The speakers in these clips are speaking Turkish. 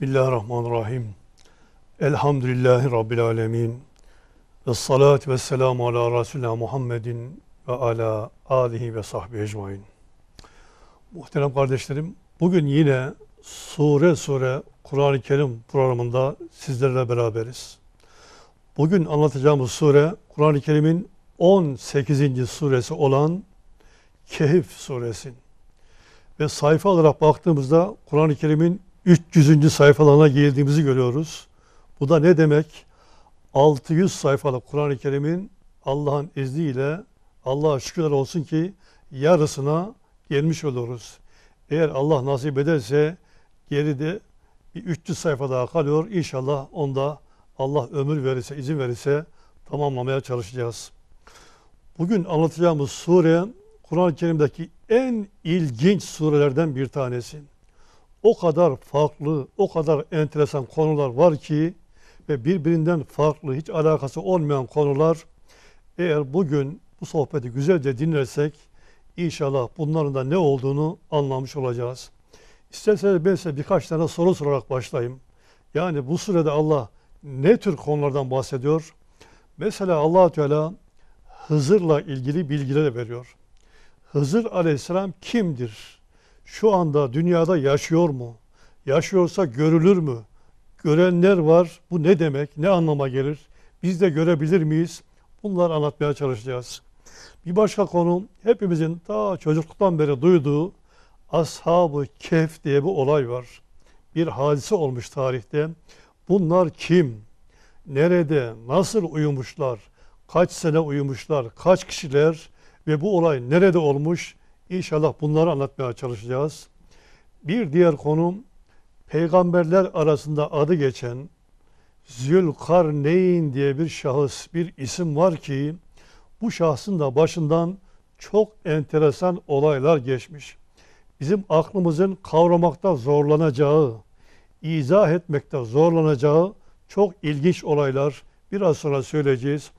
Bismillahirrahmanirrahim. Elhamdülillahi Rabbil alemin. Ve salatu ve Selam ala Resulina Muhammedin ve ala alihi ve sahbihi ecmain. Muhterem kardeşlerim, bugün yine sure sure Kur'an-ı Kerim programında sizlerle beraberiz. Bugün anlatacağımız sure Kur'an-ı Kerim'in 18. suresi olan Kehif suresi. Ve sayfa olarak baktığımızda Kur'an-ı Kerim'in 300. sayfalarına geldiğimizi görüyoruz. Bu da ne demek? 600 sayfalık Kur'an-ı Kerim'in Allah'ın izniyle Allah'a şükürler olsun ki yarısına gelmiş oluruz. Eğer Allah nasip ederse geride bir 300 sayfa daha kalıyor. İnşallah onda Allah ömür verirse, izin verirse tamamlamaya çalışacağız. Bugün anlatacağımız sure Kur'an-ı Kerim'deki en ilginç surelerden bir tanesi o kadar farklı, o kadar enteresan konular var ki ve birbirinden farklı, hiç alakası olmayan konular eğer bugün bu sohbeti güzelce dinlersek inşallah bunların da ne olduğunu anlamış olacağız. İsterseniz ben size birkaç tane soru sorarak başlayayım. Yani bu sürede Allah ne tür konulardan bahsediyor? Mesela allah Teala Hızır'la ilgili bilgiler veriyor. Hızır aleyhisselam kimdir? şu anda dünyada yaşıyor mu? Yaşıyorsa görülür mü? Görenler var. Bu ne demek? Ne anlama gelir? Biz de görebilir miyiz? Bunları anlatmaya çalışacağız. Bir başka konu hepimizin daha çocukluktan beri duyduğu Ashab-ı Kehf diye bir olay var. Bir hadise olmuş tarihte. Bunlar kim? Nerede? Nasıl uyumuşlar? Kaç sene uyumuşlar? Kaç kişiler? Ve bu olay nerede olmuş? İnşallah bunları anlatmaya çalışacağız. Bir diğer konum peygamberler arasında adı geçen Zülkarneyn diye bir şahıs, bir isim var ki bu şahsın da başından çok enteresan olaylar geçmiş. Bizim aklımızın kavramakta zorlanacağı, izah etmekte zorlanacağı çok ilginç olaylar biraz sonra söyleyeceğiz.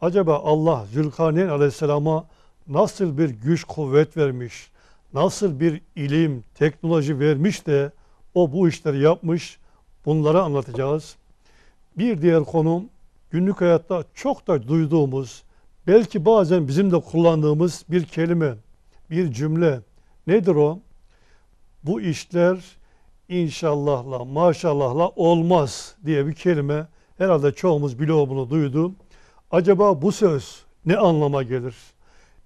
Acaba Allah Zülkarneyn Aleyhisselam'a nasıl bir güç kuvvet vermiş, nasıl bir ilim, teknoloji vermiş de o bu işleri yapmış bunları anlatacağız. Bir diğer konum günlük hayatta çok da duyduğumuz belki bazen bizim de kullandığımız bir kelime, bir cümle nedir o? Bu işler inşallahla maşallahla olmaz diye bir kelime herhalde çoğumuz biliyor bunu duydu. Acaba bu söz ne anlama gelir?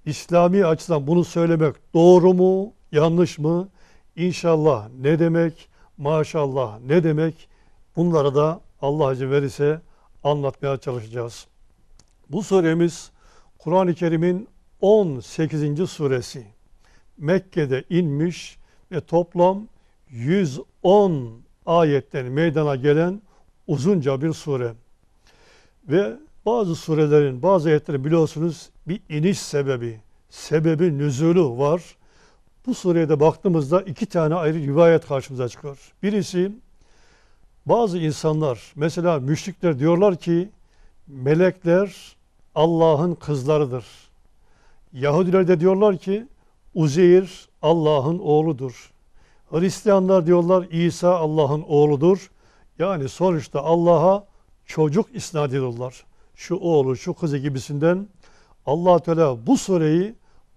İslami açıdan bunu söylemek doğru mu, yanlış mı? İnşallah ne demek, maşallah ne demek? Bunları da Allah izin verirse anlatmaya çalışacağız. Bu suremiz Kur'an-ı Kerim'in 18. suresi. Mekke'de inmiş ve toplam 110 ayetten meydana gelen uzunca bir sure. Ve bazı surelerin, bazı ayetleri biliyorsunuz bir iniş sebebi, sebebi nüzulu var. Bu sureye de baktığımızda iki tane ayrı rivayet karşımıza çıkıyor. Birisi bazı insanlar mesela müşrikler diyorlar ki melekler Allah'ın kızlarıdır. Yahudiler de diyorlar ki Uzeyir Allah'ın oğludur. Hristiyanlar diyorlar İsa Allah'ın oğludur. Yani sonuçta Allah'a çocuk isnat ediyorlar. Şu oğlu, şu kızı gibisinden allah Teala bu sureyi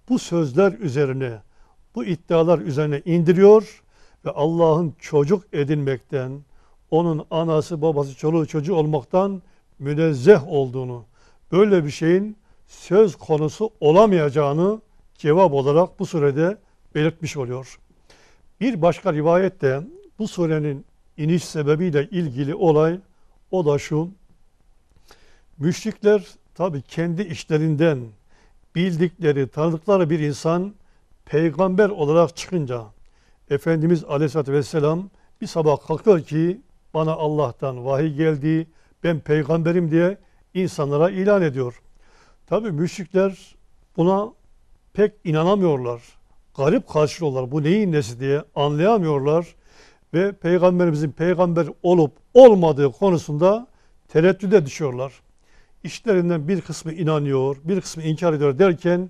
bu sözler üzerine, bu iddialar üzerine indiriyor ve Allah'ın çocuk edinmekten, onun anası, babası, çoluğu, çocuğu olmaktan münezzeh olduğunu, böyle bir şeyin söz konusu olamayacağını cevap olarak bu surede belirtmiş oluyor. Bir başka rivayette bu surenin iniş sebebiyle ilgili olay o da şu. Müşrikler Tabi kendi işlerinden bildikleri, tanıdıkları bir insan peygamber olarak çıkınca Efendimiz Aleyhisselatü Vesselam bir sabah kalkıyor ki bana Allah'tan vahiy geldi, ben peygamberim diye insanlara ilan ediyor. Tabi müşrikler buna pek inanamıyorlar. Garip karşılıyorlar. Bu neyin nesi diye anlayamıyorlar. Ve peygamberimizin peygamber olup olmadığı konusunda tereddüde düşüyorlar. İşlerinden bir kısmı inanıyor, bir kısmı inkar ediyor derken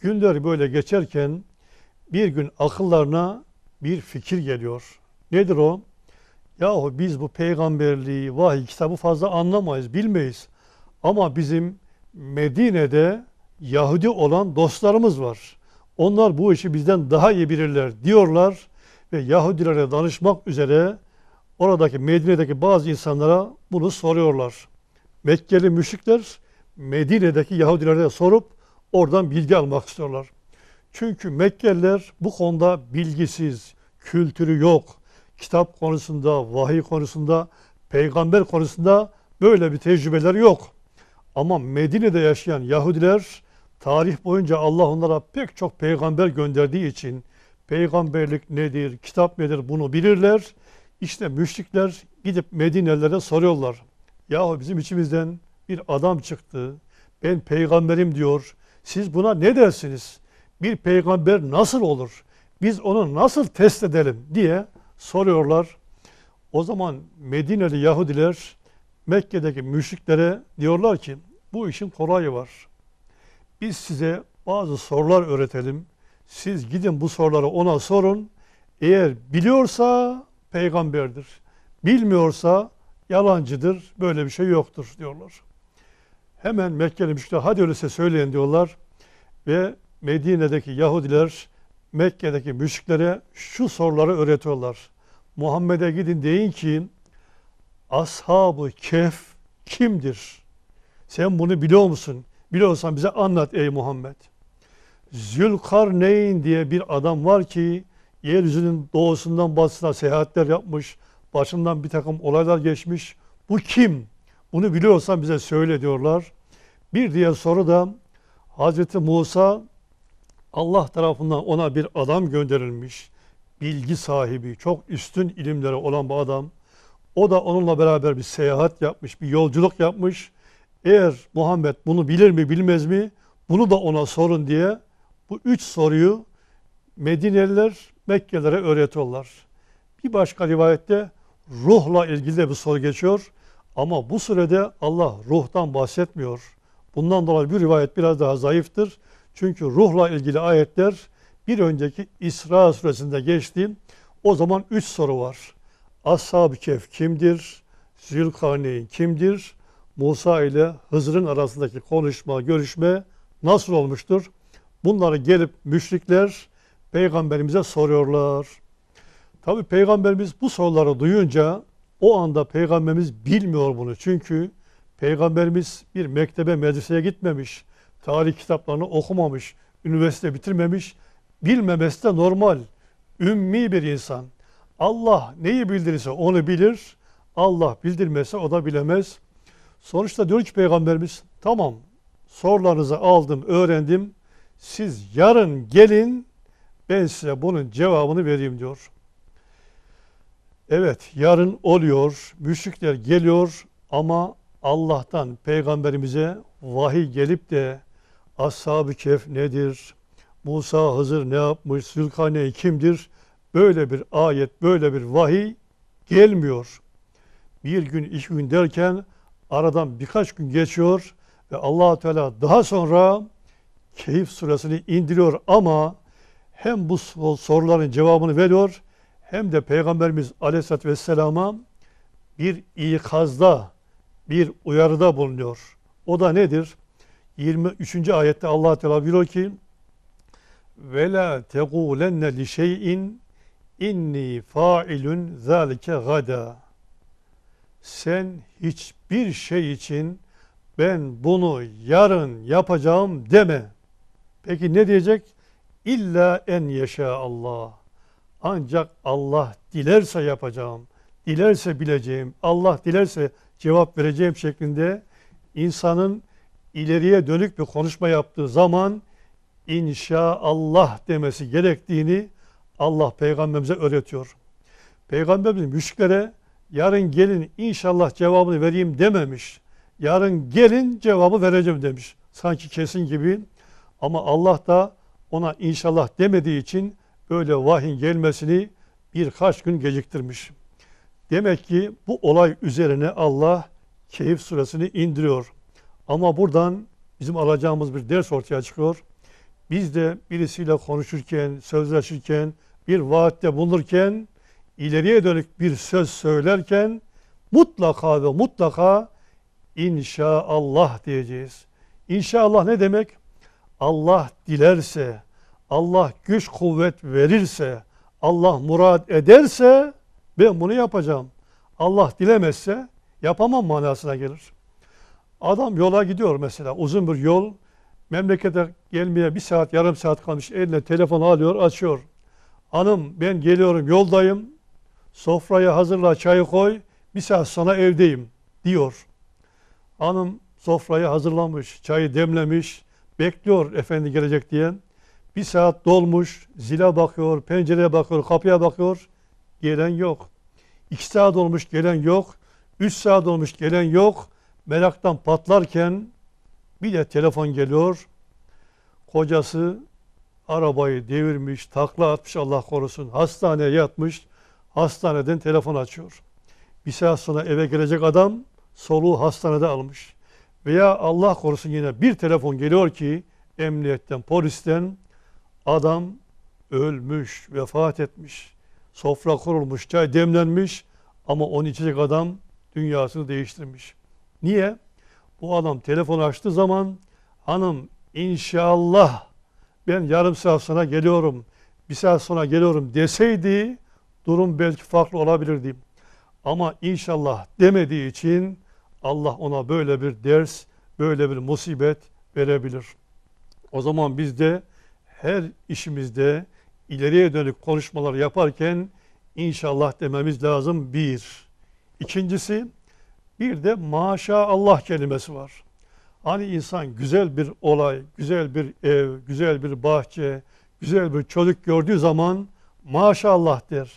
günler böyle geçerken bir gün akıllarına bir fikir geliyor. Nedir o? Yahu biz bu peygamberliği, vahiy kitabı fazla anlamayız, bilmeyiz. Ama bizim Medine'de Yahudi olan dostlarımız var. Onlar bu işi bizden daha iyi bilirler diyorlar ve Yahudilere danışmak üzere oradaki Medine'deki bazı insanlara bunu soruyorlar. Mekkeli müşrikler Medine'deki Yahudilere sorup oradan bilgi almak istiyorlar. Çünkü Mekkeliler bu konuda bilgisiz, kültürü yok. Kitap konusunda, vahiy konusunda, peygamber konusunda böyle bir tecrübeler yok. Ama Medine'de yaşayan Yahudiler tarih boyunca Allah onlara pek çok peygamber gönderdiği için peygamberlik nedir, kitap nedir bunu bilirler. İşte müşrikler gidip Medine'lere soruyorlar. Yahu bizim içimizden bir adam çıktı. Ben peygamberim diyor. Siz buna ne dersiniz? Bir peygamber nasıl olur? Biz onu nasıl test edelim diye soruyorlar. O zaman Medineli Yahudiler Mekke'deki müşriklere diyorlar ki bu işin kolayı var. Biz size bazı sorular öğretelim. Siz gidin bu soruları ona sorun. Eğer biliyorsa peygamberdir. Bilmiyorsa yalancıdır, böyle bir şey yoktur diyorlar. Hemen Mekkeli müşrikler hadi öyleyse söyleyin diyorlar ve Medine'deki Yahudiler Mekke'deki müşriklere şu soruları öğretiyorlar. Muhammed'e gidin deyin ki Ashab-ı Kehf kimdir? Sen bunu biliyor musun? Biliyorsan bize anlat ey Muhammed. Zülkarneyn diye bir adam var ki yeryüzünün doğusundan batısına seyahatler yapmış, Başından bir takım olaylar geçmiş. Bu kim? Bunu biliyorsan bize söyle diyorlar. Bir diğer soru da Hz. Musa Allah tarafından ona bir adam gönderilmiş. Bilgi sahibi, çok üstün ilimlere olan bir adam. O da onunla beraber bir seyahat yapmış, bir yolculuk yapmış. Eğer Muhammed bunu bilir mi bilmez mi bunu da ona sorun diye bu üç soruyu Medineliler Mekkelilere öğretiyorlar. Bir başka rivayette ruhla ilgili de bir soru geçiyor. Ama bu sürede Allah ruhtan bahsetmiyor. Bundan dolayı bir rivayet biraz daha zayıftır. Çünkü ruhla ilgili ayetler bir önceki İsra suresinde geçti. O zaman üç soru var. Ashab-ı Kehf kimdir? Zülkarneyn kimdir? Musa ile Hızır'ın arasındaki konuşma, görüşme nasıl olmuştur? Bunları gelip müşrikler peygamberimize soruyorlar. Tabi peygamberimiz bu soruları duyunca o anda peygamberimiz bilmiyor bunu. Çünkü peygamberimiz bir mektebe, medreseye gitmemiş, tarih kitaplarını okumamış, üniversite bitirmemiş. Bilmemesi de normal. Ümmi bir insan. Allah neyi bildirirse onu bilir. Allah bildirmese o da bilemez. Sonuçta diyor ki peygamberimiz tamam sorularınızı aldım, öğrendim. Siz yarın gelin ben size bunun cevabını vereyim diyor. Evet yarın oluyor, müşrikler geliyor ama Allah'tan peygamberimize vahiy gelip de Ashab-ı Kehf nedir? Musa Hızır ne yapmış? Zülkarneyn kimdir? Böyle bir ayet, böyle bir vahiy gelmiyor. Bir gün, iki gün derken aradan birkaç gün geçiyor ve allah Teala daha sonra Keyif suresini indiriyor ama hem bu soruların cevabını veriyor hem de Peygamberimiz Aleyhisselatü Vesselam'a bir ikazda, bir uyarıda bulunuyor. O da nedir? 23. ayette Allah Teala buyuruyor ki: "Ve la tegulenne li şey'in inni fa'ilun zalike gada." Sen hiçbir şey için ben bunu yarın yapacağım deme. Peki ne diyecek? İlla en yaşa Allah. Ancak Allah dilerse yapacağım, dilerse bileceğim, Allah dilerse cevap vereceğim şeklinde insanın ileriye dönük bir konuşma yaptığı zaman inşaallah demesi gerektiğini Allah peygamberimize öğretiyor. Peygamberimiz müşriklere yarın gelin inşallah cevabını vereyim dememiş. Yarın gelin cevabı vereceğim demiş. Sanki kesin gibi ama Allah da ona inşallah demediği için böyle vahyin gelmesini birkaç gün geciktirmiş. Demek ki bu olay üzerine Allah Keyif suresini indiriyor. Ama buradan bizim alacağımız bir ders ortaya çıkıyor. Biz de birisiyle konuşurken, sözleşirken, bir vaatte bulunurken, ileriye dönük bir söz söylerken mutlaka ve mutlaka inşallah diyeceğiz. İnşallah ne demek? Allah dilerse, Allah güç kuvvet verirse, Allah murad ederse ben bunu yapacağım. Allah dilemezse yapamam manasına gelir. Adam yola gidiyor mesela uzun bir yol. Memlekete gelmeye bir saat yarım saat kalmış eline telefonu alıyor açıyor. Hanım ben geliyorum yoldayım. Sofrayı hazırla çayı koy. Bir saat sonra evdeyim diyor. Hanım sofrayı hazırlamış, çayı demlemiş, bekliyor efendi gelecek diye. Bir saat dolmuş, zile bakıyor, pencereye bakıyor, kapıya bakıyor. Gelen yok. İki saat olmuş gelen yok. Üç saat olmuş gelen yok. Meraktan patlarken bir de telefon geliyor. Kocası arabayı devirmiş, takla atmış Allah korusun. Hastaneye yatmış. Hastaneden telefon açıyor. Bir saat sonra eve gelecek adam soluğu hastanede almış. Veya Allah korusun yine bir telefon geliyor ki emniyetten, polisten Adam ölmüş, vefat etmiş. Sofra kurulmuş, çay demlenmiş ama onu içecek adam dünyasını değiştirmiş. Niye? Bu adam telefon açtığı zaman hanım inşallah ben yarım saat sonra geliyorum, bir saat sonra geliyorum deseydi durum belki farklı olabilirdi. Ama inşallah demediği için Allah ona böyle bir ders, böyle bir musibet verebilir. O zaman biz de her işimizde ileriye dönük konuşmalar yaparken inşallah dememiz lazım bir. İkincisi bir de maşallah kelimesi var. Hani insan güzel bir olay, güzel bir ev, güzel bir bahçe, güzel bir çocuk gördüğü zaman maşallah der.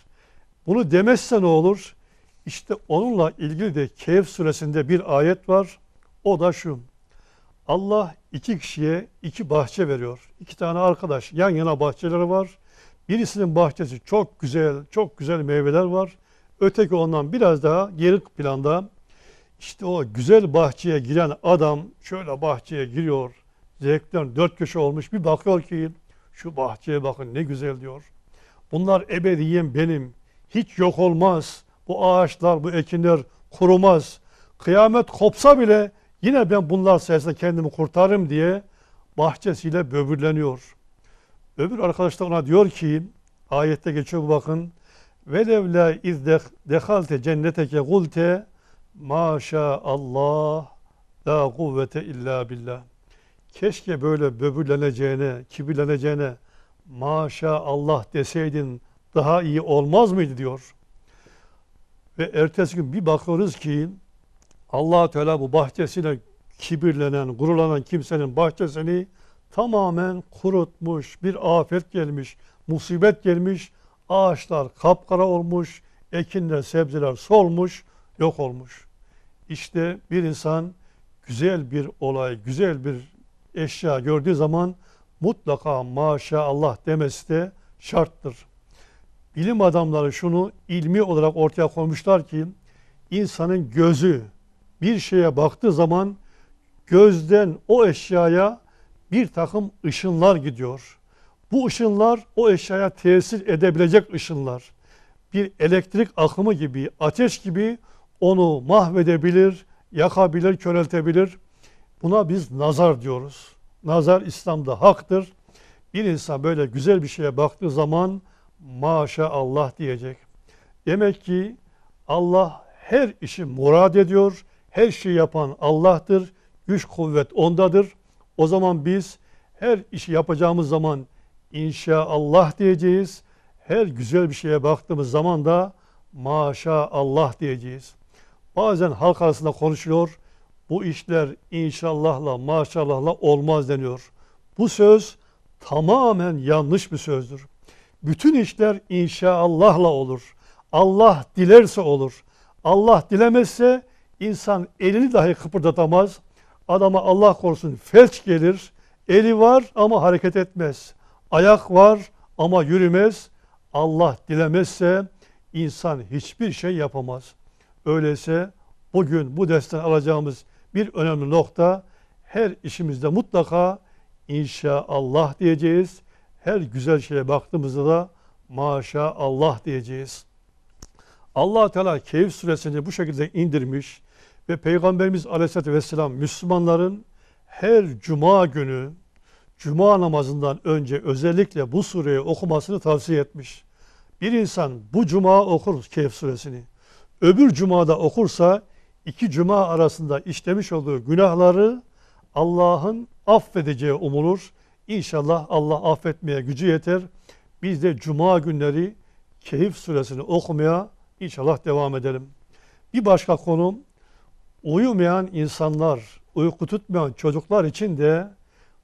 Bunu demezse ne olur? İşte onunla ilgili de Kehf suresinde bir ayet var. O da şu. Allah iki kişiye iki bahçe veriyor. İki tane arkadaş yan yana bahçeleri var. Birisinin bahçesi çok güzel, çok güzel meyveler var. Öteki ondan biraz daha geri planda. İşte o güzel bahçeye giren adam şöyle bahçeye giriyor. Zevkten dört köşe olmuş. Bir bakıyor ki şu bahçeye bakın ne güzel diyor. Bunlar ebediyen benim. Hiç yok olmaz. Bu ağaçlar, bu ekinler kurumaz. Kıyamet kopsa bile Yine ben bunlar sayesinde kendimi kurtarırım diye bahçesiyle böbürleniyor. Öbür arkadaş da ona diyor ki ayette geçiyor bu bakın. Velev la iz dehalte cenneteke gulte maşa Allah la kuvvete illa billah. Keşke böyle böbürleneceğine, kibirleneceğine maşa Allah deseydin daha iyi olmaz mıydı diyor. Ve ertesi gün bir bakıyoruz ki allah Teala bu bahçesine kibirlenen, gurulanan kimsenin bahçesini tamamen kurutmuş, bir afet gelmiş, musibet gelmiş, ağaçlar kapkara olmuş, ekinler, sebzeler solmuş, yok olmuş. İşte bir insan güzel bir olay, güzel bir eşya gördüğü zaman mutlaka maşallah demesi de şarttır. Bilim adamları şunu ilmi olarak ortaya koymuşlar ki insanın gözü bir şeye baktığı zaman gözden o eşyaya bir takım ışınlar gidiyor. Bu ışınlar o eşyaya tesir edebilecek ışınlar. Bir elektrik akımı gibi, ateş gibi onu mahvedebilir, yakabilir, köreltebilir. Buna biz nazar diyoruz. Nazar İslam'da haktır. Bir insan böyle güzel bir şeye baktığı zaman maşallah diyecek. Demek ki Allah her işi murad ediyor her şeyi yapan Allah'tır. Güç kuvvet ondadır. O zaman biz her işi yapacağımız zaman inşaallah diyeceğiz. Her güzel bir şeye baktığımız zaman da maşallah diyeceğiz. Bazen halk arasında konuşuluyor, Bu işler inşallahla maşallahla olmaz deniyor. Bu söz tamamen yanlış bir sözdür. Bütün işler inşallahla olur. Allah dilerse olur. Allah dilemezse İnsan elini dahi kıpırdatamaz. Adama Allah korusun felç gelir. Eli var ama hareket etmez. Ayak var ama yürümez. Allah dilemezse insan hiçbir şey yapamaz. Öyleyse bugün bu dersten alacağımız bir önemli nokta her işimizde mutlaka inşallah diyeceğiz. Her güzel şeye baktığımızda da maşallah diyeceğiz. Allah Teala Keyif suresini bu şekilde indirmiş. Ve Peygamberimiz aleyhissalatü vesselam Müslümanların her cuma günü cuma namazından önce özellikle bu sureyi okumasını tavsiye etmiş. Bir insan bu cuma okur Kehf suresini. Öbür cumada okursa iki cuma arasında işlemiş olduğu günahları Allah'ın affedeceği umulur. İnşallah Allah affetmeye gücü yeter. Biz de cuma günleri Kehif suresini okumaya inşallah devam edelim. Bir başka konum uyumayan insanlar, uyku tutmayan çocuklar için de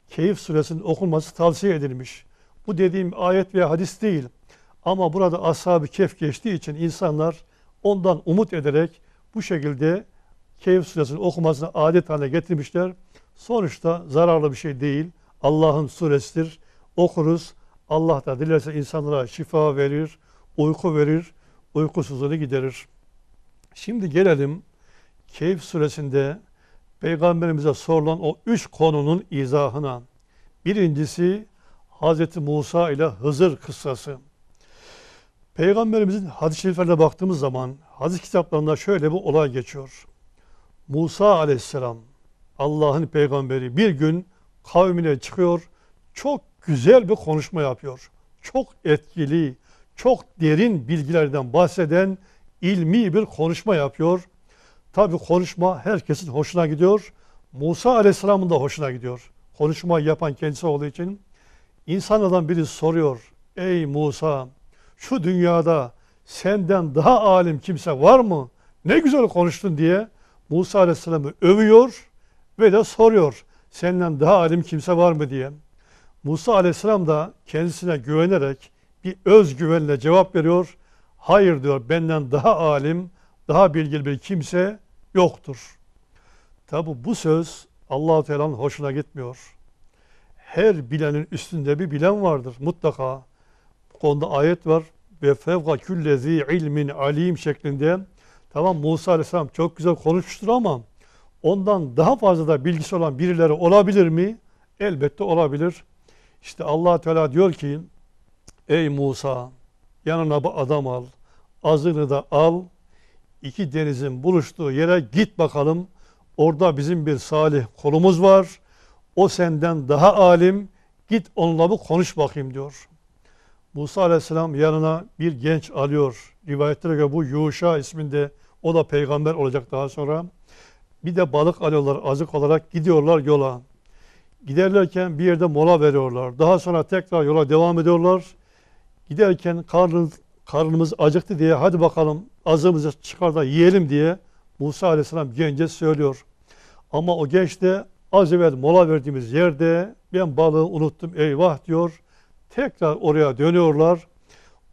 Keyif suresinin okunması tavsiye edilmiş. Bu dediğim ayet veya hadis değil. Ama burada ashab-ı kef geçtiği için insanlar ondan umut ederek bu şekilde Keyif suresinin okumasını adet haline getirmişler. Sonuçta zararlı bir şey değil. Allah'ın suresidir. Okuruz. Allah da dilerse insanlara şifa verir, uyku verir, uykusuzluğunu giderir. Şimdi gelelim Keyif suresinde Peygamberimize sorulan o üç konunun izahına birincisi Hz. Musa ile Hızır kıssası. Peygamberimizin hadis-i şeriflerine baktığımız zaman hadis kitaplarında şöyle bir olay geçiyor. Musa aleyhisselam Allah'ın peygamberi bir gün kavmine çıkıyor. Çok güzel bir konuşma yapıyor. Çok etkili, çok derin bilgilerden bahseden ilmi bir konuşma yapıyor. Tabi konuşma herkesin hoşuna gidiyor. Musa Aleyhisselam'ın da hoşuna gidiyor. Konuşma yapan kendisi olduğu için insanlardan biri soruyor. Ey Musa şu dünyada senden daha alim kimse var mı? Ne güzel konuştun diye Musa Aleyhisselam'ı övüyor ve de soruyor. Senden daha alim kimse var mı diye. Musa Aleyhisselam da kendisine güvenerek bir özgüvenle cevap veriyor. Hayır diyor benden daha alim, daha bilgili bir kimse yoktur. Tabi bu söz allah Teala'nın hoşuna gitmiyor. Her bilenin üstünde bir bilen vardır mutlaka. Bu konuda ayet var. Ve fevka küllezi ilmin alim şeklinde. Tamam Musa Aleyhisselam çok güzel konuşmuştur ama ondan daha fazla da bilgisi olan birileri olabilir mi? Elbette olabilir. İşte allah Teala diyor ki Ey Musa yanına bu adam al. Azını da al iki denizin buluştuğu yere git bakalım. Orada bizim bir salih kolumuz var. O senden daha alim. Git onunla bu konuş bakayım diyor. Musa aleyhisselam yanına bir genç alıyor. Rivayetlere göre bu Yuşa isminde o da peygamber olacak daha sonra. Bir de balık alıyorlar azık olarak gidiyorlar yola. Giderlerken bir yerde mola veriyorlar. Daha sonra tekrar yola devam ediyorlar. Giderken karnı karnımız acıktı diye hadi bakalım azığımızı çıkar da yiyelim diye Musa aleyhisselam gence söylüyor. Ama o genç de az evvel mola verdiğimiz yerde ben balığı unuttum eyvah diyor. Tekrar oraya dönüyorlar.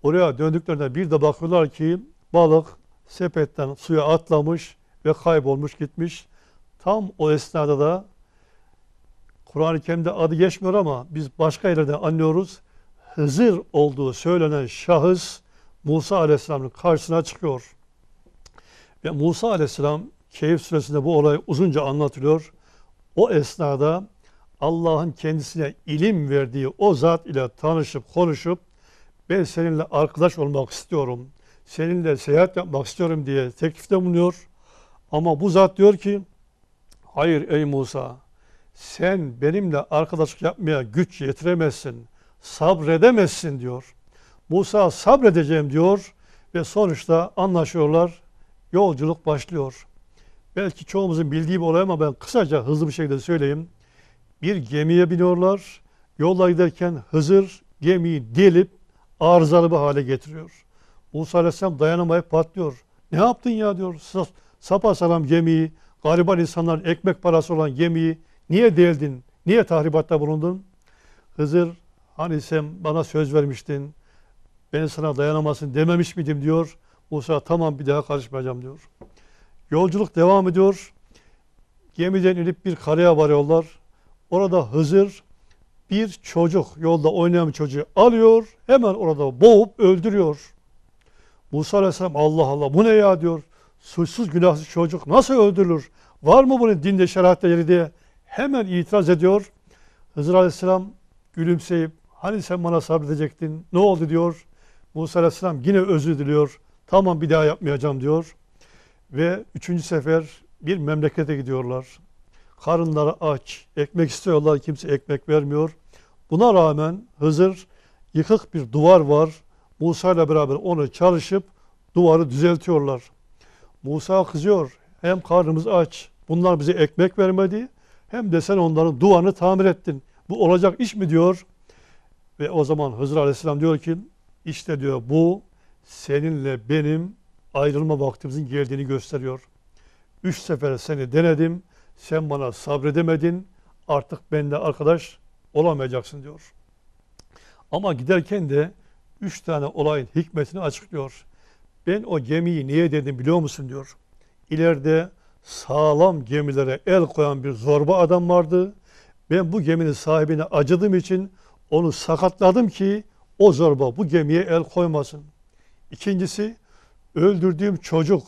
Oraya döndüklerinde bir de bakıyorlar ki balık sepetten suya atlamış ve kaybolmuş gitmiş. Tam o esnada da Kur'an-ı Kerim'de adı geçmiyor ama biz başka yerlerde anlıyoruz. Hızır olduğu söylenen şahıs Musa Aleyhisselam'ın karşısına çıkıyor. Ve Musa Aleyhisselam Keyif Suresi'nde bu olay uzunca anlatılıyor. O esnada Allah'ın kendisine ilim verdiği o zat ile tanışıp konuşup ben seninle arkadaş olmak istiyorum, seninle seyahat yapmak istiyorum diye teklifte bulunuyor. Ama bu zat diyor ki hayır ey Musa sen benimle arkadaşlık yapmaya güç yetiremezsin, sabredemezsin diyor. Musa sabredeceğim diyor ve sonuçta anlaşıyorlar. Yolculuk başlıyor. Belki çoğumuzun bildiği bir olay ama ben kısaca hızlı bir şekilde söyleyeyim. Bir gemiye biniyorlar. Yolla giderken Hızır gemiyi delip arızalı bir hale getiriyor. Musa Aleyhisselam dayanamayıp patlıyor. Ne yaptın ya diyor. Sapa salam gemiyi, gariban insanların ekmek parası olan gemiyi niye deldin? Niye tahribatta bulundun? Hızır hani sen bana söz vermiştin. Beni sana dayanamazsın dememiş miydim diyor. Musa tamam bir daha karışmayacağım diyor. Yolculuk devam ediyor. Gemiden inip bir karaya varıyorlar. Orada Hızır bir çocuk yolda oynayan bir çocuğu alıyor. Hemen orada boğup öldürüyor. Musa Aleyhisselam Allah Allah bu ne ya diyor. Suçsuz günahsız çocuk nasıl öldürülür? Var mı bunun dinde şeriatta yeri diye hemen itiraz ediyor. Hızır Aleyhisselam gülümseyip hani sen bana sabredecektin ne oldu diyor. Musa Aleyhisselam yine özür diliyor. Tamam bir daha yapmayacağım diyor. Ve üçüncü sefer bir memlekete gidiyorlar. Karınları aç, ekmek istiyorlar, kimse ekmek vermiyor. Buna rağmen Hızır yıkık bir duvar var. Musa ile beraber onu çalışıp duvarı düzeltiyorlar. Musa kızıyor. Hem karnımız aç, bunlar bize ekmek vermedi. Hem de sen onların duvarını tamir ettin. Bu olacak iş mi diyor. Ve o zaman Hızır Aleyhisselam diyor ki işte diyor bu seninle benim ayrılma vaktimizin geldiğini gösteriyor. Üç sefer seni denedim. Sen bana sabredemedin. Artık bende arkadaş olamayacaksın diyor. Ama giderken de üç tane olayın hikmetini açıklıyor. Ben o gemiyi niye dedim biliyor musun diyor. İleride sağlam gemilere el koyan bir zorba adam vardı. Ben bu geminin sahibine acıdığım için onu sakatladım ki o zorba bu gemiye el koymasın. İkincisi öldürdüğüm çocuk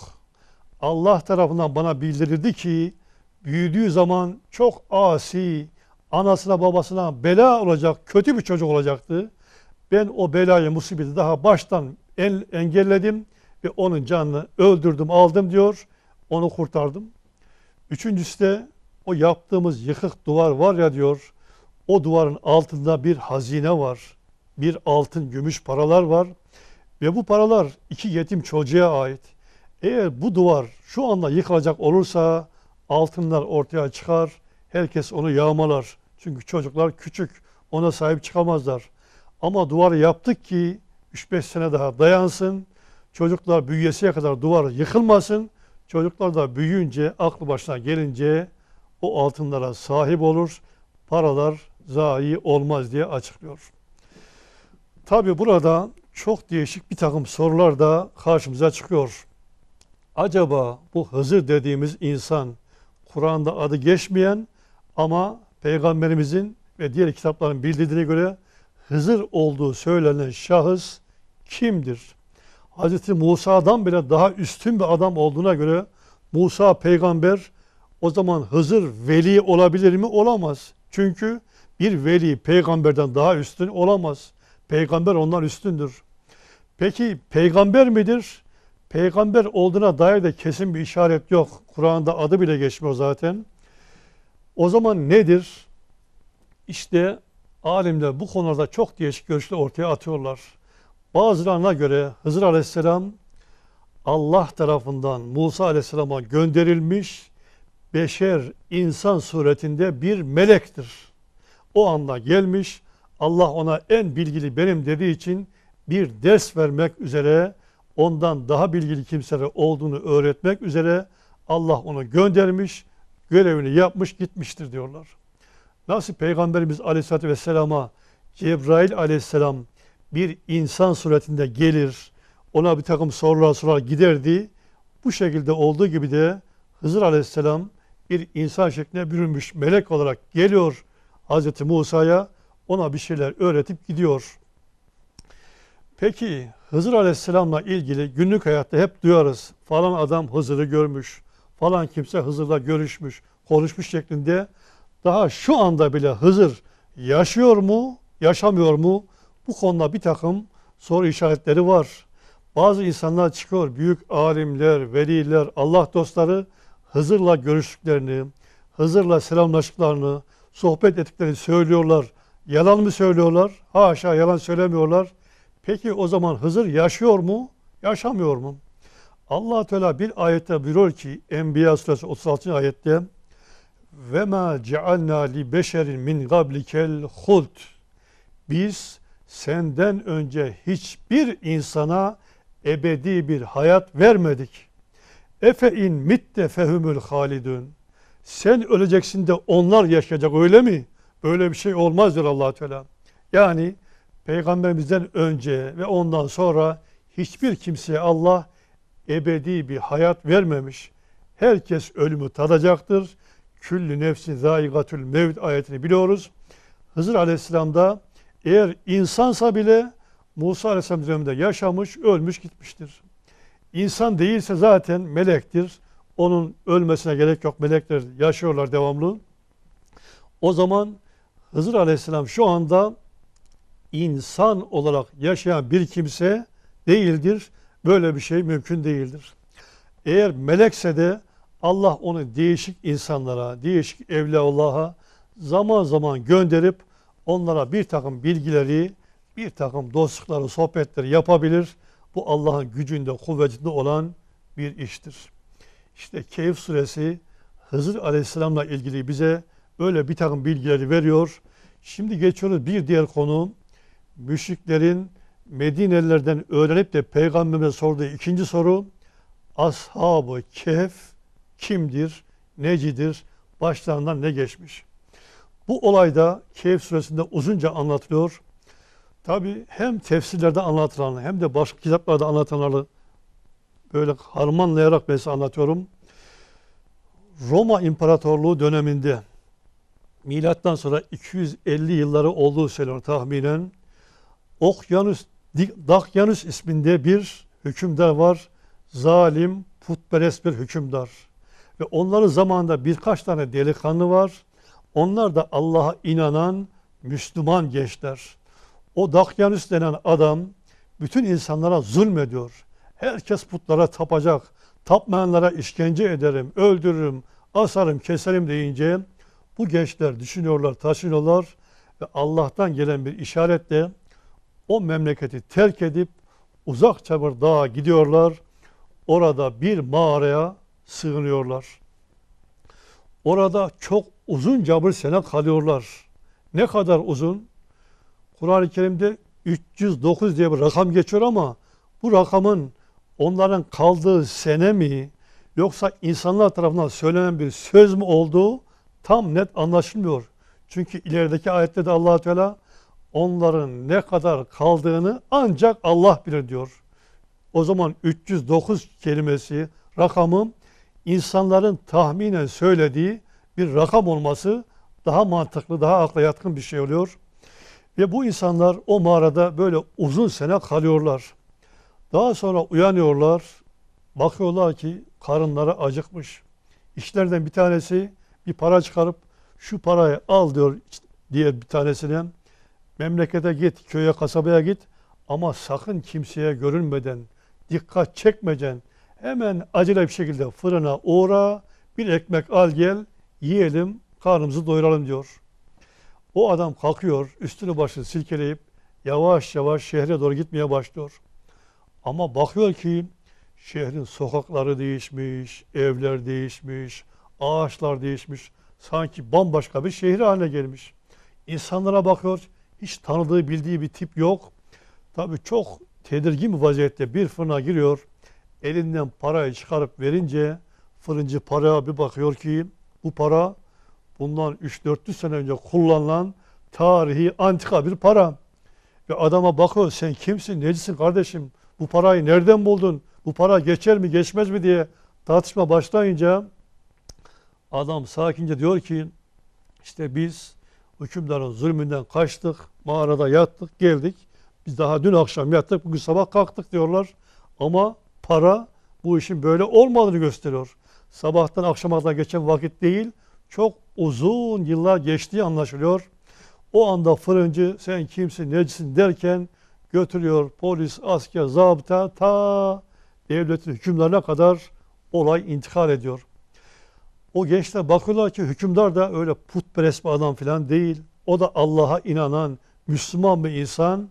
Allah tarafından bana bildirildi ki büyüdüğü zaman çok asi, anasına babasına bela olacak, kötü bir çocuk olacaktı. Ben o belayı, musibeti daha baştan en, engelledim ve onun canını öldürdüm, aldım diyor. Onu kurtardım. Üçüncüsü de o yaptığımız yıkık duvar var ya diyor. O duvarın altında bir hazine var bir altın, gümüş paralar var. Ve bu paralar iki yetim çocuğa ait. Eğer bu duvar şu anda yıkılacak olursa altınlar ortaya çıkar. Herkes onu yağmalar. Çünkü çocuklar küçük. Ona sahip çıkamazlar. Ama duvarı yaptık ki 3-5 sene daha dayansın. Çocuklar büyüyesiye kadar duvar yıkılmasın. Çocuklar da büyüyünce, aklı başına gelince o altınlara sahip olur. Paralar zayi olmaz diye açıklıyor. Tabi burada çok değişik bir takım sorular da karşımıza çıkıyor. Acaba bu Hızır dediğimiz insan Kur'an'da adı geçmeyen ama Peygamberimizin ve diğer kitapların bildirdiğine göre Hızır olduğu söylenen şahıs kimdir? Hz. Musa'dan bile daha üstün bir adam olduğuna göre Musa peygamber o zaman Hızır veli olabilir mi? Olamaz. Çünkü bir veli peygamberden daha üstün olamaz. Peygamber ondan üstündür. Peki peygamber midir? Peygamber olduğuna dair de kesin bir işaret yok. Kur'an'da adı bile geçmiyor zaten. O zaman nedir? İşte alimler bu konuda çok değişik görüşler ortaya atıyorlar. Bazılarına göre Hızır Aleyhisselam Allah tarafından Musa Aleyhisselam'a gönderilmiş beşer insan suretinde bir melektir. O anda gelmiş Allah ona en bilgili benim dediği için bir ders vermek üzere ondan daha bilgili kimselere olduğunu öğretmek üzere Allah onu göndermiş, görevini yapmış gitmiştir diyorlar. Nasıl Peygamberimiz Aleyhisselatü Vesselam'a Cebrail Aleyhisselam bir insan suretinde gelir, ona bir takım sorular sorar giderdi. Bu şekilde olduğu gibi de Hızır Aleyhisselam bir insan şekline bürünmüş melek olarak geliyor Hazreti Musa'ya ona bir şeyler öğretip gidiyor. Peki Hızır Aleyhisselam'la ilgili günlük hayatta hep duyarız. Falan adam Hızır'ı görmüş, falan kimse Hızır'la görüşmüş, konuşmuş şeklinde. Daha şu anda bile Hızır yaşıyor mu, yaşamıyor mu? Bu konuda bir takım soru işaretleri var. Bazı insanlar çıkıyor, büyük alimler, veliler, Allah dostları Hızır'la görüştüklerini, Hızır'la selamlaştıklarını, sohbet ettiklerini söylüyorlar. Yalan mı söylüyorlar? Haşa yalan söylemiyorlar. Peki o zaman Hızır yaşıyor mu? Yaşamıyor mu? allah Teala bir ayette buyuruyor ki Enbiya suresi 36. ayette ve ma cealna li beşerin min gablikel hult. Biz senden önce hiçbir insana ebedi bir hayat vermedik. Efe in mitte fehumul halidun. Sen öleceksin de onlar yaşayacak öyle mi? Böyle bir şey olmaz diyor allah Teala. Yani peygamberimizden önce ve ondan sonra hiçbir kimseye Allah ebedi bir hayat vermemiş. Herkes ölümü tadacaktır. Küllü nefsin zaigatül mevt ayetini biliyoruz. Hızır aleyhisselamda eğer insansa bile Musa aleyhisselam döneminde yaşamış, ölmüş gitmiştir. İnsan değilse zaten melektir. Onun ölmesine gerek yok. Melekler yaşıyorlar devamlı. O zaman Hızır Aleyhisselam şu anda insan olarak yaşayan bir kimse değildir. Böyle bir şey mümkün değildir. Eğer melekse de Allah onu değişik insanlara, değişik evliyaullah'a zaman zaman gönderip onlara bir takım bilgileri, bir takım dostlukları, sohbetleri yapabilir. Bu Allah'ın gücünde, kuvvetinde olan bir iştir. İşte Keyif suresi Hızır Aleyhisselam'la ilgili bize Böyle bir takım bilgileri veriyor. Şimdi geçiyoruz bir diğer konu. Müşriklerin Medinelilerden öğrenip de peygamberimize sorduğu ikinci soru. Ashab-ı Kehf kimdir, necidir, başlarından ne geçmiş? Bu olayda Kehf suresinde uzunca anlatılıyor. Tabi hem tefsirlerde anlatılan hem de başka kitaplarda anlatılanları böyle harmanlayarak mesela anlatıyorum. Roma İmparatorluğu döneminde milattan sonra 250 yılları olduğu söyleniyor tahminen. Okyanus, Dakyanus isminde bir hükümdar var. Zalim, putperest bir hükümdar. Ve onların zamanında birkaç tane delikanlı var. Onlar da Allah'a inanan Müslüman gençler. O Dakyanus denen adam bütün insanlara zulmediyor. Herkes putlara tapacak. Tapmayanlara işkence ederim, öldürürüm, asarım, keserim deyince bu gençler düşünüyorlar, taşınıyorlar ve Allah'tan gelen bir işaretle o memleketi terk edip uzak çamur dağa gidiyorlar. Orada bir mağaraya sığınıyorlar. Orada çok uzun bir sene kalıyorlar. Ne kadar uzun? Kur'an-ı Kerim'de 309 diye bir rakam geçiyor ama bu rakamın onların kaldığı sene mi yoksa insanlar tarafından söylenen bir söz mü olduğu tam net anlaşılmıyor. Çünkü ilerideki ayette de allah Teala onların ne kadar kaldığını ancak Allah bilir diyor. O zaman 309 kelimesi rakamın insanların tahminen söylediği bir rakam olması daha mantıklı, daha akla yatkın bir şey oluyor. Ve bu insanlar o mağarada böyle uzun sene kalıyorlar. Daha sonra uyanıyorlar, bakıyorlar ki karınları acıkmış. İşlerden bir tanesi bir para çıkarıp şu parayı al diyor diğer bir tanesine. Memlekete git, köye, kasabaya git ama sakın kimseye görünmeden, dikkat çekmeden hemen acele bir şekilde fırına uğra, bir ekmek al gel, yiyelim, karnımızı doyuralım diyor. O adam kalkıyor, üstünü başını silkeleyip yavaş yavaş şehre doğru gitmeye başlıyor. Ama bakıyor ki şehrin sokakları değişmiş, evler değişmiş, Ağaçlar değişmiş. Sanki bambaşka bir şehir haline gelmiş. İnsanlara bakıyor. Hiç tanıdığı, bildiği bir tip yok. Tabii çok tedirgin bir vaziyette bir fırına giriyor. Elinden parayı çıkarıp verince fırıncı paraya bir bakıyor ki bu para bundan 3-400 sene önce kullanılan tarihi antika bir para. Ve adama bakıyor sen kimsin, necisin kardeşim? Bu parayı nereden buldun? Bu para geçer mi geçmez mi diye tartışma başlayınca Adam sakince diyor ki işte biz hükümdarın zulmünden kaçtık, mağarada yattık, geldik. Biz daha dün akşam yattık, bugün sabah kalktık diyorlar. Ama para bu işin böyle olmadığını gösteriyor. Sabahtan akşama kadar geçen vakit değil, çok uzun yıllar geçtiği anlaşılıyor. O anda fırıncı sen kimsin, necisin derken götürüyor polis, asker, zabıta ta devletin hükümlerine kadar olay intikal ediyor. O gençler bakıyorlar ki hükümdar da öyle putperest bir adam falan değil. O da Allah'a inanan Müslüman bir insan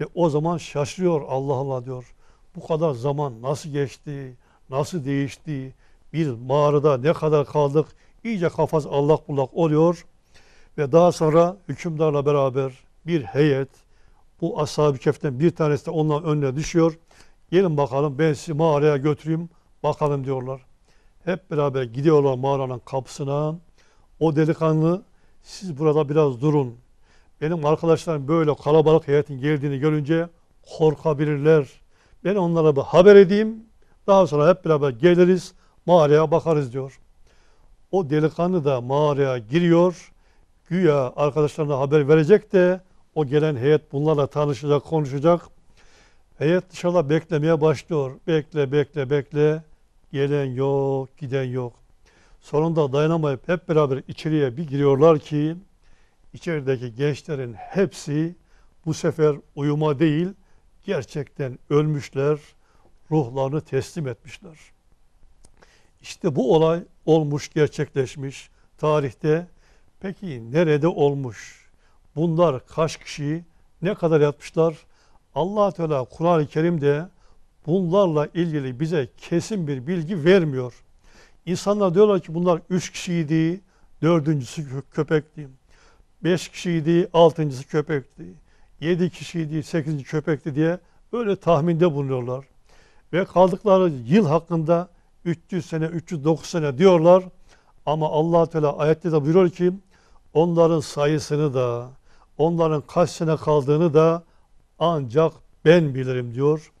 ve o zaman şaşırıyor Allah Allah diyor. Bu kadar zaman nasıl geçti, nasıl değişti, bir mağarada ne kadar kaldık, iyice kafası allak bullak oluyor. Ve daha sonra hükümdarla beraber bir heyet, bu ashab-ı keften bir tanesi de onların önüne düşüyor. Gelin bakalım ben sizi mağaraya götüreyim bakalım diyorlar. Hep beraber gidiyorlar mağaranın kapısına. O delikanlı siz burada biraz durun. Benim arkadaşlarım böyle kalabalık heyetin geldiğini görünce korkabilirler. Ben onlara bir haber edeyim. Daha sonra hep beraber geliriz mağaraya bakarız diyor. O delikanlı da mağaraya giriyor. Güya arkadaşlarına haber verecek de o gelen heyet bunlarla tanışacak, konuşacak. Heyet dışarıda beklemeye başlıyor. Bekle, bekle, bekle. Gelen yok, giden yok. Sonunda dayanamayıp hep beraber içeriye bir giriyorlar ki içerideki gençlerin hepsi bu sefer uyuma değil gerçekten ölmüşler, ruhlarını teslim etmişler. İşte bu olay olmuş, gerçekleşmiş tarihte. Peki nerede olmuş? Bunlar kaç kişi, ne kadar yatmışlar? allah Teala Kur'an-ı Kerim'de bunlarla ilgili bize kesin bir bilgi vermiyor. İnsanlar diyorlar ki bunlar üç kişiydi, dördüncüsü köpekti. Beş kişiydi, altıncısı köpekti. Yedi kişiydi, sekizinci köpekti diye böyle tahminde bulunuyorlar. Ve kaldıkları yıl hakkında 300 sene, 309 sene diyorlar. Ama allah Teala ayette de buyuruyor ki onların sayısını da, onların kaç sene kaldığını da ancak ben bilirim diyor.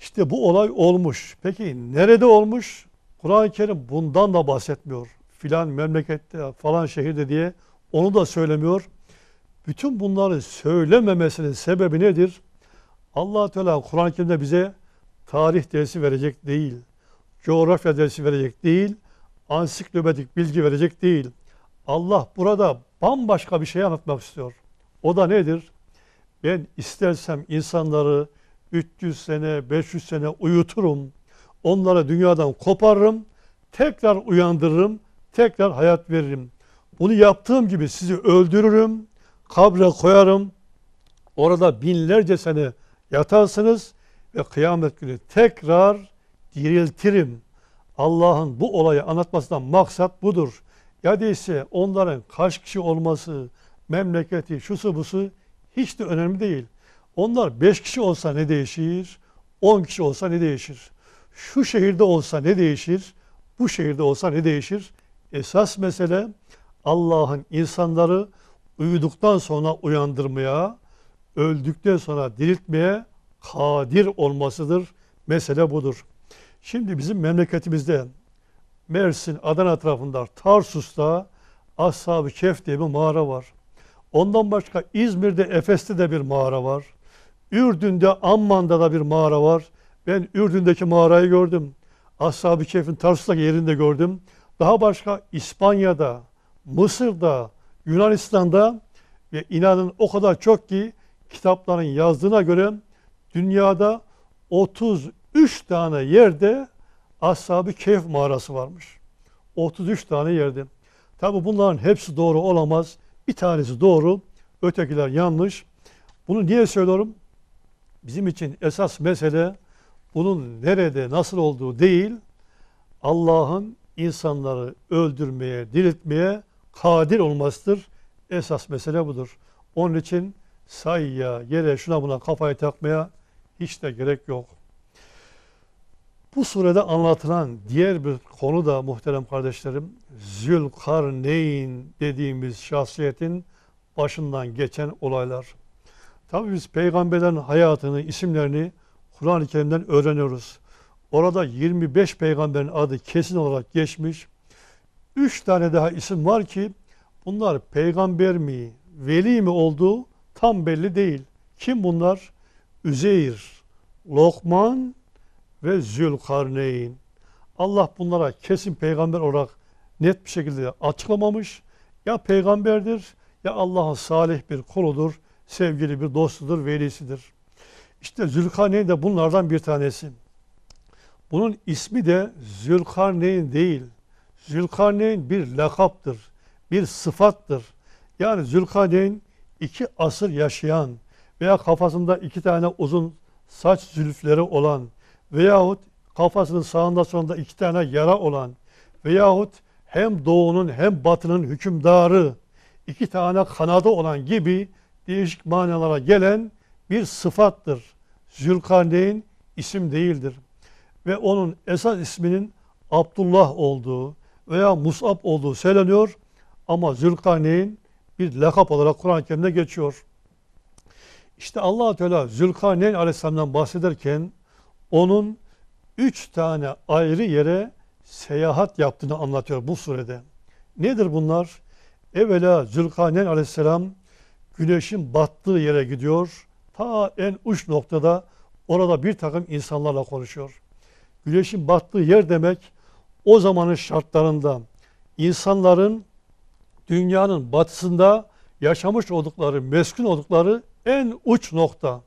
İşte bu olay olmuş. Peki nerede olmuş? Kur'an-ı Kerim bundan da bahsetmiyor. Filan memlekette falan şehirde diye onu da söylemiyor. Bütün bunları söylememesinin sebebi nedir? allah Teala Kur'an-ı Kerim'de bize tarih dersi verecek değil, coğrafya dersi verecek değil, ansiklopedik bilgi verecek değil. Allah burada bambaşka bir şey anlatmak istiyor. O da nedir? Ben istersem insanları 300 sene, 500 sene uyuturum. Onlara dünyadan koparırım. Tekrar uyandırırım. Tekrar hayat veririm. Bunu yaptığım gibi sizi öldürürüm. Kabre koyarım. Orada binlerce sene yatarsınız ve kıyamet günü tekrar diriltirim. Allah'ın bu olayı anlatmasından maksat budur. Ya ise onların kaç kişi olması, memleketi, şusu busu hiç de önemli değil. Onlar 5 kişi olsa ne değişir? 10 kişi olsa ne değişir? Şu şehirde olsa ne değişir? Bu şehirde olsa ne değişir? Esas mesele Allah'ın insanları uyuduktan sonra uyandırmaya, öldükten sonra diriltmeye kadir olmasıdır. Mesele budur. Şimdi bizim memleketimizde Mersin, Adana tarafında, Tarsus'ta Ashab-ı Kehf diye bir mağara var. Ondan başka İzmir'de, Efes'te de bir mağara var. Ürdün'de Amman'da da bir mağara var. Ben Ürdün'deki mağarayı gördüm. Ashab-ı Kehf'in Tarsus'taki yerinde gördüm. Daha başka İspanya'da, Mısır'da, Yunanistan'da ve inanın o kadar çok ki kitapların yazdığına göre dünyada 33 tane yerde Ashab-ı Kehf mağarası varmış. 33 tane yerde. Tabi bunların hepsi doğru olamaz. Bir tanesi doğru, ötekiler yanlış. Bunu niye söylüyorum? Bizim için esas mesele bunun nerede, nasıl olduğu değil, Allah'ın insanları öldürmeye, diriltmeye kadir olmasıdır. Esas mesele budur. Onun için sayıya, yere, şuna buna kafayı takmaya hiç de gerek yok. Bu surede anlatılan diğer bir konu da muhterem kardeşlerim, Zülkarneyn dediğimiz şahsiyetin başından geçen olaylar. Tabi biz peygamberlerin hayatını, isimlerini Kur'an-ı Kerim'den öğreniyoruz. Orada 25 peygamberin adı kesin olarak geçmiş. 3 tane daha isim var ki bunlar peygamber mi, veli mi olduğu tam belli değil. Kim bunlar? Üzeyir, Lokman ve Zülkarneyn. Allah bunlara kesin peygamber olarak net bir şekilde açıklamamış. Ya peygamberdir ya Allah'ın salih bir kuludur sevgili bir dostudur, velisidir. İşte Zülkarneyn de bunlardan bir tanesi. Bunun ismi de Zülkarneyn değil. Zülkarneyn bir lakaptır, bir sıfattır. Yani Zülkarneyn iki asır yaşayan veya kafasında iki tane uzun saç zülfleri olan veyahut kafasının sağında sonunda iki tane yara olan veyahut hem doğunun hem batının hükümdarı iki tane kanadı olan gibi değişik manalara gelen bir sıfattır. Zülkarneyn isim değildir. Ve onun esas isminin Abdullah olduğu veya Mus'ab olduğu söyleniyor. Ama Zülkarneyn bir lakap olarak Kur'an-ı Kerim'de geçiyor. İşte allah Teala Zülkarneyn Aleyhisselam'dan bahsederken onun üç tane ayrı yere seyahat yaptığını anlatıyor bu surede. Nedir bunlar? Evvela Zülkarneyn Aleyhisselam güneşin battığı yere gidiyor. Ta en uç noktada orada bir takım insanlarla konuşuyor. Güneşin battığı yer demek o zamanın şartlarında insanların dünyanın batısında yaşamış oldukları, meskun oldukları en uç nokta.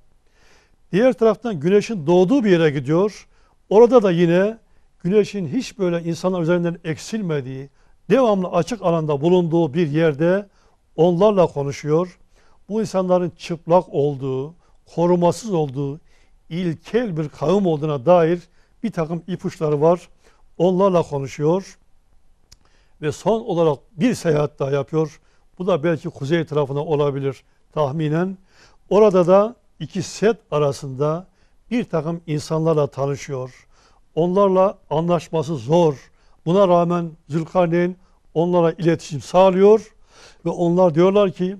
Diğer taraftan güneşin doğduğu bir yere gidiyor. Orada da yine güneşin hiç böyle insanlar üzerinden eksilmediği, devamlı açık alanda bulunduğu bir yerde onlarla konuşuyor bu insanların çıplak olduğu, korumasız olduğu, ilkel bir kavim olduğuna dair bir takım ipuçları var. Onlarla konuşuyor ve son olarak bir seyahat daha yapıyor. Bu da belki kuzey tarafına olabilir tahminen. Orada da iki set arasında bir takım insanlarla tanışıyor. Onlarla anlaşması zor. Buna rağmen Zülkarneyn onlara iletişim sağlıyor ve onlar diyorlar ki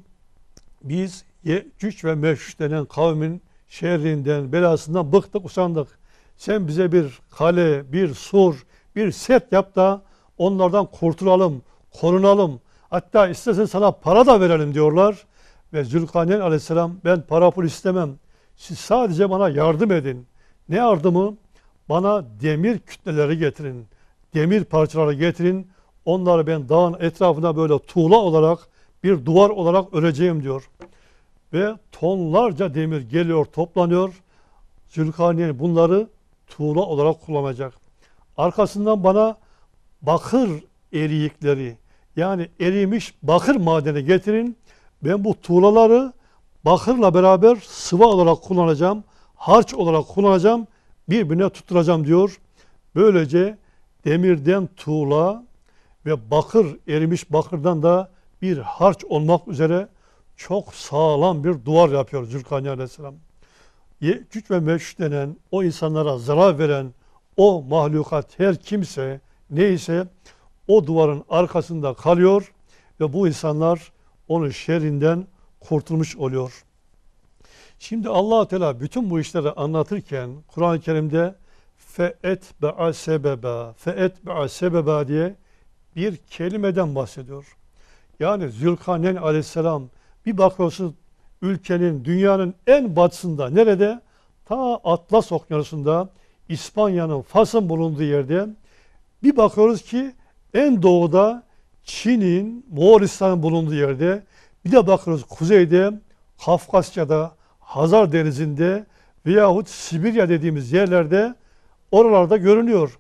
biz Yecüc ve Mecüc denen kavmin şerrinden, belasından bıktık, usandık. Sen bize bir kale, bir sur, bir set yap da onlardan kurtulalım, korunalım. Hatta istesen sana para da verelim diyorlar. Ve Zülkanen aleyhisselam ben para pul istemem. Siz sadece bana yardım edin. Ne yardımı? Bana demir kütleleri getirin. Demir parçaları getirin. Onları ben dağın etrafına böyle tuğla olarak bir duvar olarak öleceğim diyor. Ve tonlarca demir geliyor toplanıyor. Zülkarneyn bunları tuğla olarak kullanacak. Arkasından bana bakır eriyikleri yani erimiş bakır madeni getirin. Ben bu tuğlaları bakırla beraber sıva olarak kullanacağım. Harç olarak kullanacağım. Birbirine tutturacağım diyor. Böylece demirden tuğla ve bakır erimiş bakırdan da bir harç olmak üzere çok sağlam bir duvar yapıyor Zülkarneyn Aleyhisselam. Yecüc ve Mecüc denen o insanlara zarar veren o mahlukat her kimse neyse o duvarın arkasında kalıyor ve bu insanlar onun şerrinden kurtulmuş oluyor. Şimdi allah Teala bütün bu işleri anlatırken Kur'an-ı Kerim'de fe'et be'a sebeba fe'et be'a sebeba diye bir kelimeden bahsediyor. Yani Zülkarneyn aleyhisselam bir bakıyorsunuz ülkenin, dünyanın en batısında nerede? Ta Atlas Okyanusu'nda İspanya'nın Fas'ın bulunduğu yerde bir bakıyoruz ki en doğuda Çin'in, Moğolistan'ın bulunduğu yerde bir de bakıyoruz kuzeyde Kafkasya'da, Hazar Denizi'nde veyahut Sibirya dediğimiz yerlerde oralarda görünüyor.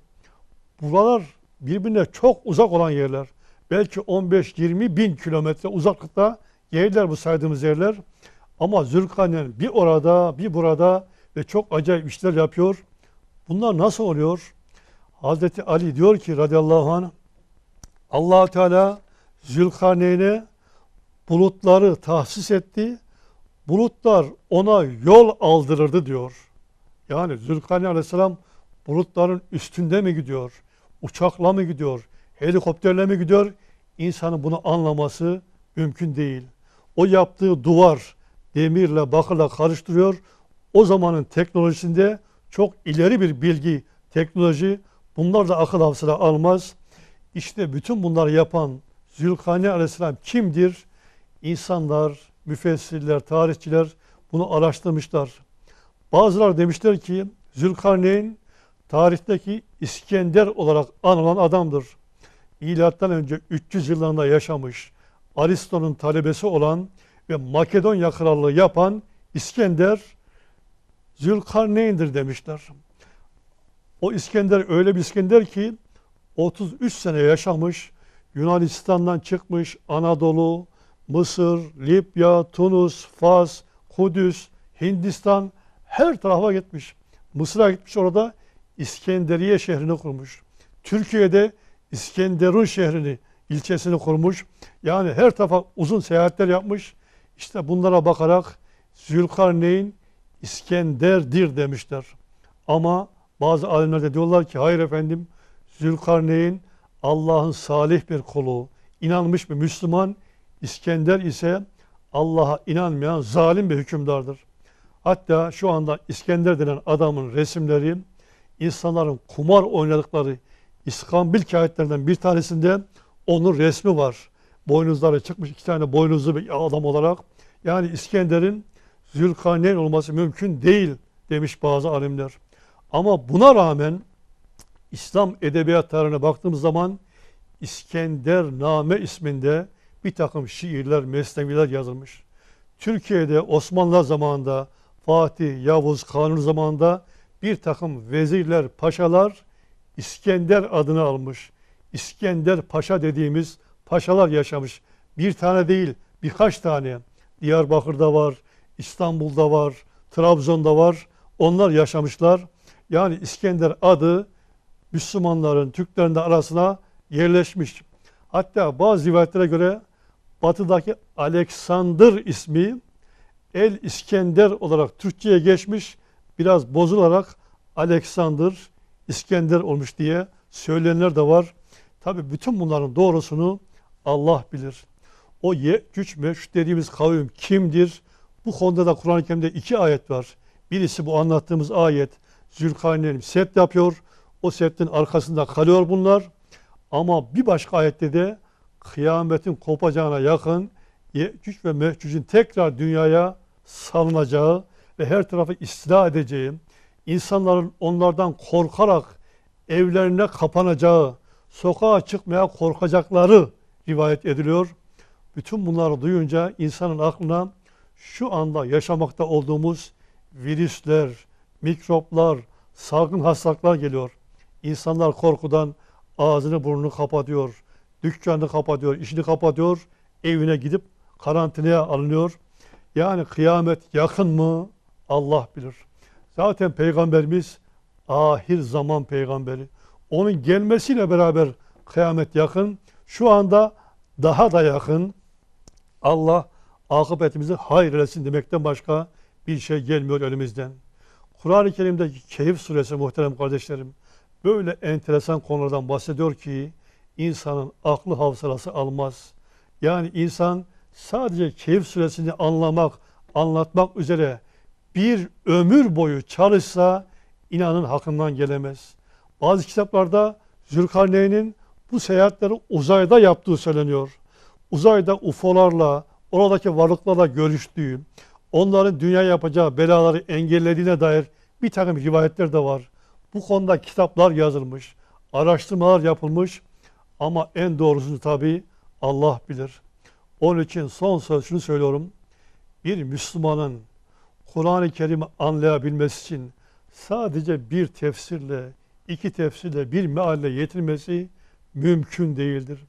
Buralar birbirine çok uzak olan yerler belki 15-20 bin kilometre uzaklıkta yerler bu saydığımız yerler. Ama Zülkarneyn bir orada bir burada ve çok acayip işler yapıyor. Bunlar nasıl oluyor? Hazreti Ali diyor ki radıyallahu anh allah Teala Zülkarneyn'e bulutları tahsis etti. Bulutlar ona yol aldırırdı diyor. Yani Zülkarneyn aleyhisselam bulutların üstünde mi gidiyor? Uçakla mı gidiyor? helikopterle mi gidiyor? İnsanın bunu anlaması mümkün değil. O yaptığı duvar demirle bakırla karıştırıyor. O zamanın teknolojisinde çok ileri bir bilgi, teknoloji bunlar da akıl hafızada almaz. İşte bütün bunları yapan Zülkarneyn Aleyhisselam kimdir? İnsanlar, müfessirler, tarihçiler bunu araştırmışlar. Bazılar demişler ki Zülkarneyn tarihteki İskender olarak anılan adamdır milattan önce 300 yıllarında yaşamış Aristo'nun talebesi olan ve Makedonya krallığı yapan İskender Zülkarneyn'dir demişler. O İskender öyle bir İskender ki 33 sene yaşamış, Yunanistan'dan çıkmış, Anadolu, Mısır, Libya, Tunus, Fas, Kudüs, Hindistan her tarafa gitmiş. Mısır'a gitmiş orada İskenderiye şehrini kurmuş. Türkiye'de İskenderun şehrini, ilçesini kurmuş. Yani her tarafa uzun seyahatler yapmış. İşte bunlara bakarak Zülkarneyn İskender'dir demişler. Ama bazı alimler de diyorlar ki hayır efendim Zülkarneyn Allah'ın salih bir kolu, inanmış bir Müslüman, İskender ise Allah'a inanmayan zalim bir hükümdardır. Hatta şu anda İskender denen adamın resimleri insanların kumar oynadıkları İskambil kağıtlarından bir tanesinde onun resmi var. Boynuzları çıkmış iki tane boynuzlu bir adam olarak. Yani İskender'in Zülkarneyn olması mümkün değil demiş bazı alimler. Ama buna rağmen İslam edebiyat tarihine baktığımız zaman İskender Name isminde bir takım şiirler, mesneviler yazılmış. Türkiye'de Osmanlı zamanında Fatih, Yavuz, Kanun zamanında bir takım vezirler, paşalar İskender adını almış. İskender Paşa dediğimiz paşalar yaşamış. Bir tane değil birkaç tane. Diyarbakır'da var, İstanbul'da var, Trabzon'da var. Onlar yaşamışlar. Yani İskender adı Müslümanların, Türklerin de arasına yerleşmiş. Hatta bazı rivayetlere göre batıdaki Alexander ismi El İskender olarak Türkçe'ye geçmiş. Biraz bozularak Alexander İskender olmuş diye söylenenler de var. Tabi bütün bunların doğrusunu Allah bilir. O ye, güç meşhur dediğimiz kavim kimdir? Bu konuda da Kur'an-ı Kerim'de iki ayet var. Birisi bu anlattığımız ayet. Zülkarneyn set yapıyor. O setin arkasında kalıyor bunlar. Ama bir başka ayette de kıyametin kopacağına yakın Yecüc ve Mecüc'ün tekrar dünyaya salınacağı ve her tarafı istila edeceğim insanların onlardan korkarak evlerine kapanacağı, sokağa çıkmaya korkacakları rivayet ediliyor. Bütün bunları duyunca insanın aklına şu anda yaşamakta olduğumuz virüsler, mikroplar, salgın hastalıklar geliyor. İnsanlar korkudan ağzını burnunu kapatıyor, dükkanını kapatıyor, işini kapatıyor, evine gidip karantinaya alınıyor. Yani kıyamet yakın mı Allah bilir. Zaten peygamberimiz ahir zaman peygamberi. Onun gelmesiyle beraber kıyamet yakın. Şu anda daha da yakın. Allah akıbetimizi hayır etsin demekten başka bir şey gelmiyor elimizden. Kur'an-ı Kerim'deki Keyif suresi muhterem kardeşlerim böyle enteresan konulardan bahsediyor ki insanın aklı hafızası almaz. Yani insan sadece Keyif suresini anlamak, anlatmak üzere bir ömür boyu çalışsa inanın hakkından gelemez. Bazı kitaplarda Zülkarneyn'in bu seyahatleri uzayda yaptığı söyleniyor. Uzayda UFO'larla, oradaki varlıklarla görüştüğü, onların dünya yapacağı belaları engellediğine dair bir takım rivayetler de var. Bu konuda kitaplar yazılmış, araştırmalar yapılmış ama en doğrusunu tabii Allah bilir. Onun için son söz şunu söylüyorum. Bir Müslümanın Kur'an-ı Kerim'i anlayabilmesi için sadece bir tefsirle, iki tefsirle, bir mealle yetinmesi mümkün değildir.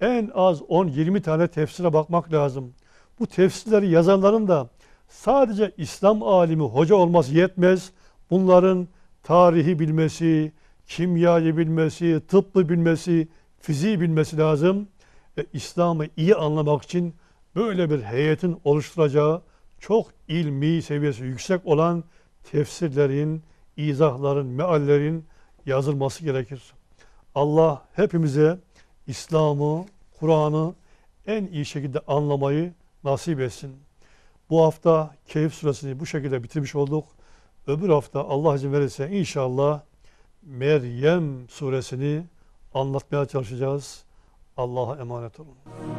En az 10-20 tane tefsire bakmak lazım. Bu tefsirleri yazanların da sadece İslam alimi, hoca olması yetmez. Bunların tarihi bilmesi, kimyayı bilmesi, tıbbı bilmesi, fiziği bilmesi lazım. E, İslam'ı iyi anlamak için böyle bir heyetin oluşturacağı çok ilmi seviyesi yüksek olan tefsirlerin, izahların, meallerin yazılması gerekir. Allah hepimize İslam'ı, Kur'an'ı en iyi şekilde anlamayı nasip etsin. Bu hafta Keyif Suresini bu şekilde bitirmiş olduk. Öbür hafta Allah izin verirse inşallah Meryem Suresini anlatmaya çalışacağız. Allah'a emanet olun.